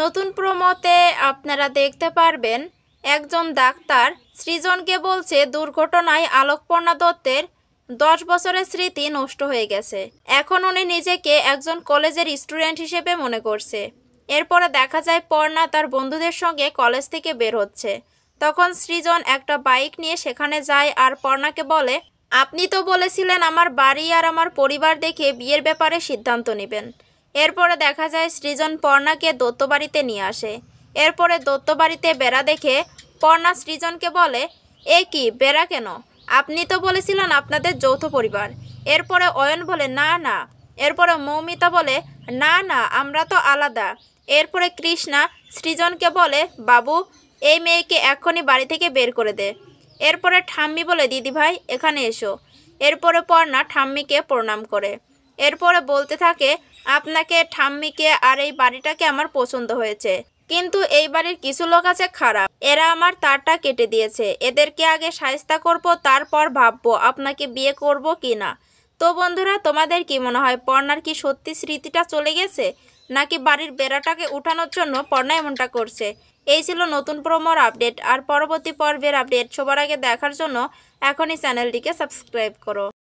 নতুন প্রমোতে আপনারা দেখতে পারবেন একজন ডাক্তার সৃজনকে বলছে দুর্ঘটনায় আলোকপর্ণা দত্তের দশ বছরের স্মৃতি নষ্ট হয়ে গেছে এখন উনি নিজেকে একজন কলেজের স্টুডেন্ট হিসেবে মনে করছে এরপরে দেখা যায় পর্ণা তার বন্ধুদের সঙ্গে কলেজ থেকে বের হচ্ছে তখন সৃজন একটা বাইক নিয়ে সেখানে যায় আর পর্ণাকে বলে আপনি তো বলেছিলেন আমার বাড়ি আর আমার পরিবার দেখে বিয়ের ব্যাপারে সিদ্ধান্ত নেবেন এরপরে দেখা যায় সৃজন পর্ণাকে দত্তবাড়িতে নিয়ে আসে এরপরে দত্তবাড়িতে বেড়া দেখে পর্ণা সৃজনকে বলে এ কি বেড়া কেন আপনি তো বলেছিলেন আপনাদের যৌথ পরিবার এরপরে অয়ন বলে না না এরপরে মৌমিতা বলে না না আমরা তো আলাদা এরপরে কৃষ্ণা সৃজনকে বলে বাবু এই মেয়েকে এক্ষুনি বাড়ি থেকে বের করে দে এরপরে ঠাম্মি বলে দিদিভাই এখানে এসো এরপরে পর্ণা ঠাম্মিকে প্রণাম করে এরপরে বলতে থাকে আপনাকে ঠাম্মিকে আর এই বাড়িটাকে আমার পছন্দ হয়েছে কিন্তু এই বাড়ির কিছু লোক আছে খারাপ এরা আমার তারটা কেটে দিয়েছে এদেরকে আগে সায়স্তা করব তারপর ভাববো আপনাকে বিয়ে করব কি না তো বন্ধুরা তোমাদের কি মনে হয় পর্ণার কি সত্যি স্মৃতিটা চলে গেছে নাকি বাড়ির বেড়াটাকে উঠানোর জন্য পর্ণা এমনটা করছে এই ছিল নতুন প্রমোর আপডেট আর পরবর্তী পর্বের আপডেট সবার আগে দেখার জন্য এখনই চ্যানেলটিকে সাবস্ক্রাইব করো